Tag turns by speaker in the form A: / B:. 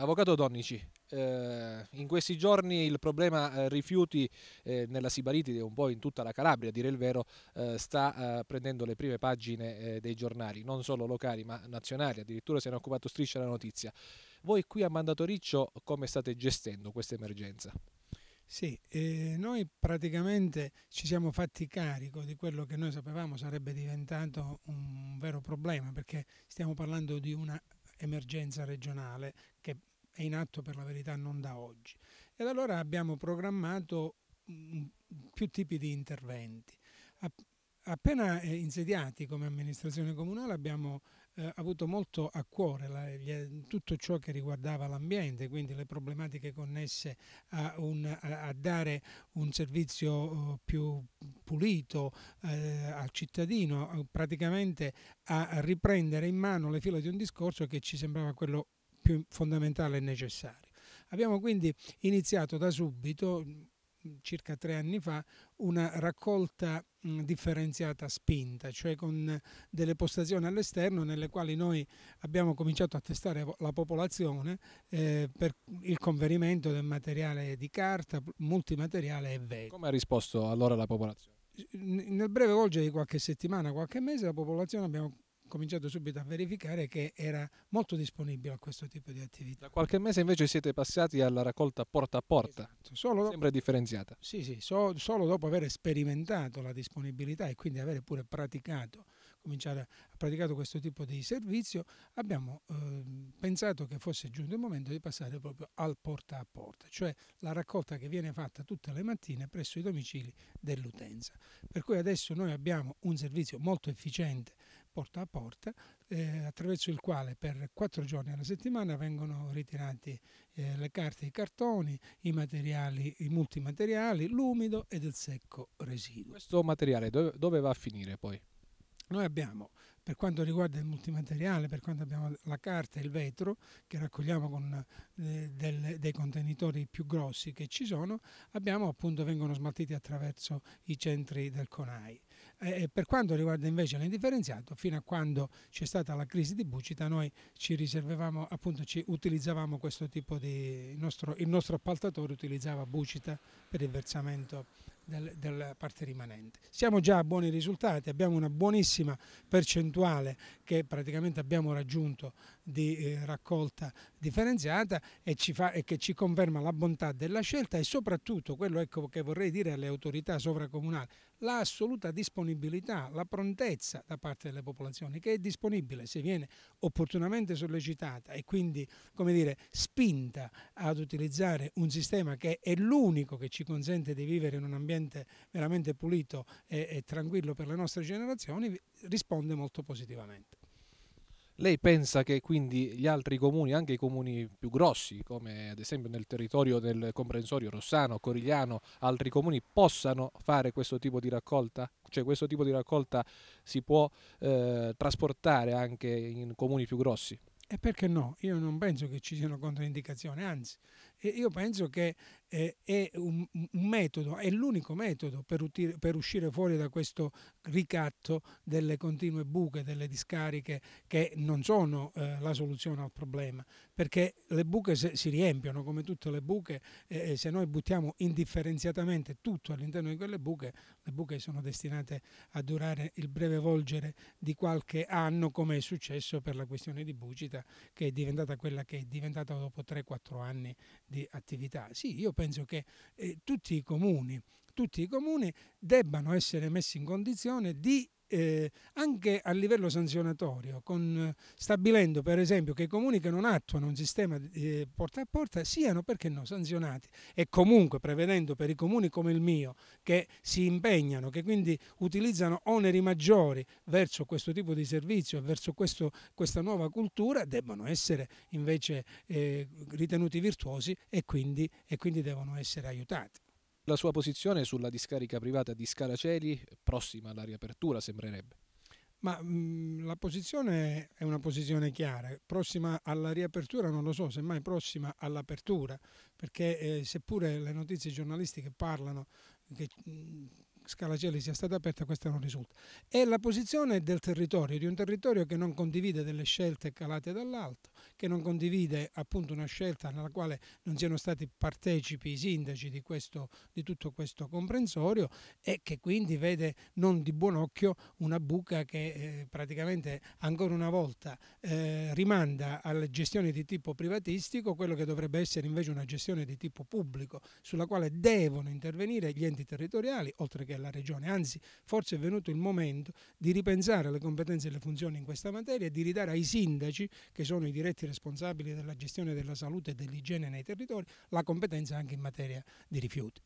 A: Avvocato Donnici, eh, in questi giorni il problema eh, rifiuti eh, nella Sibaritide e un po' in tutta la Calabria, a dire il vero, eh, sta eh, prendendo le prime pagine eh, dei giornali, non solo locali ma nazionali, addirittura se ne è occupato Striscia la Notizia. Voi qui a Mandatoriccio come state gestendo questa emergenza?
B: Sì, noi praticamente ci siamo fatti carico di quello che noi sapevamo sarebbe diventato un vero problema perché stiamo parlando di una emergenza regionale che è in atto per la verità non da oggi. Ed allora abbiamo programmato mm, più tipi di interventi. Appena eh, insediati come amministrazione comunale abbiamo eh, avuto molto a cuore la, gli, tutto ciò che riguardava l'ambiente, quindi le problematiche connesse a, un, a, a dare un servizio oh, più pulito eh, al cittadino, praticamente a riprendere in mano le fila di un discorso che ci sembrava quello più fondamentale e necessario. Abbiamo quindi iniziato da subito, circa tre anni fa, una raccolta differenziata spinta, cioè con delle postazioni all'esterno nelle quali noi abbiamo cominciato a testare la popolazione eh, per il conferimento del materiale di carta, multimateriale e vecchio. Come
A: ha risposto allora la popolazione?
B: Nel breve volgere di qualche settimana, qualche mese, la popolazione abbiamo cominciato subito a verificare che era molto disponibile a questo tipo di attività.
A: Da qualche mese invece siete passati alla raccolta porta a porta, esatto. dopo, sempre differenziata.
B: Sì, sì, so, solo dopo aver sperimentato la disponibilità e quindi avere pure praticato, cominciare a praticare questo tipo di servizio, abbiamo eh, pensato che fosse giunto il momento di passare proprio al porta a porta, cioè la raccolta che viene fatta tutte le mattine presso i domicili dell'utenza. Per cui adesso noi abbiamo un servizio molto efficiente porta a porta, eh, attraverso il quale per quattro giorni alla settimana vengono ritirati eh, le carte, i cartoni, i materiali, i multimateriali, l'umido ed il secco
A: residuo. Questo materiale dove, dove va a finire poi?
B: Noi abbiamo, per quanto riguarda il multimateriale, per quanto abbiamo la carta e il vetro, che raccogliamo con eh, del, dei contenitori più grossi che ci sono, abbiamo appunto vengono smaltiti attraverso i centri del CONAI. Eh, per quanto riguarda invece l'indifferenziato, fino a quando c'è stata la crisi di Bucita, noi ci riservavamo, appunto ci utilizzavamo questo tipo di, il nostro, il nostro appaltatore utilizzava Bucita per il versamento del, della parte rimanente. Siamo già a buoni risultati, abbiamo una buonissima percentuale che praticamente abbiamo raggiunto di eh, raccolta differenziata e, fa, e, che ci conferma la bontà della scelta e soprattutto quello ecco, che vorrei dire alle autorità sovracomunali, l'assoluta disponibilità, la prontezza da parte delle popolazioni che è disponibile se viene opportunamente sollecitata e quindi come dire, spinta ad utilizzare un sistema che è l'unico che ci consente di vivere in un ambiente veramente pulito e, e tranquillo per le nostre generazioni risponde molto positivamente.
A: Lei pensa che quindi gli altri comuni, anche i comuni più grossi, come ad esempio nel territorio del comprensorio Rossano, Corigliano, altri comuni, possano fare questo tipo di raccolta? Cioè questo tipo di raccolta si può eh, trasportare anche in comuni più grossi?
B: E perché no? Io non penso che ci siano controindicazioni, anzi, io penso che eh, è un, metodo, è l'unico metodo per, uscire fuori da questo ricatto delle continue buche, delle discariche che non sono eh, la soluzione al problema, perché le buche si riempiono come tutte le buche e se noi buttiamo indifferenziatamente tutto all'interno di quelle buche, le buche sono destinate a durare il breve volgere di qualche anno come è successo per la questione di Bucita che è diventata quella che è diventata dopo 3-4 anni di attività. Sì, io penso che eh, tutti, i comuni, tutti i comuni debbano essere messi in condizione di eh, anche a livello sanzionatorio, con, stabilendo per esempio che i comuni che non attuano un sistema eh, porta a porta siano, perché no, sanzionati e comunque prevedendo per i comuni come il mio che si impegnano, che quindi utilizzano oneri maggiori verso questo tipo di servizio, verso questo, questa nuova cultura, debbano essere invece eh, ritenuti virtuosi e quindi, e quindi devono essere aiutati.
A: La sua posizione sulla discarica privata di Scala Celi, prossima alla riapertura, sembrerebbe.
B: Ma mh, mm, la posizione è una posizione chiara, prossima alla riapertura non lo so, semmai prossima all'apertura, perché eh, seppure le notizie giornalistiche parlano che mh, mm, Scalacelli sia stata aperta, questa non risulta. È la posizione del territorio, di un territorio che non condivide delle scelte calate dall'alto, che non condivide appunto una scelta nella quale non siano stati partecipi i sindaci di, questo, di tutto questo comprensorio e che quindi vede non di buon occhio una buca che eh, praticamente ancora una volta eh, rimanda alla gestione di tipo privatistico quello che dovrebbe essere invece una gestione di tipo pubblico sulla quale devono intervenire gli enti territoriali oltre che la regione, anzi forse è venuto il momento di ripensare le competenze e le funzioni in questa materia e di ridare ai sindaci che sono i diretti responsabili della gestione della salute e dell'igiene nei territori la competenza anche in materia di rifiuti.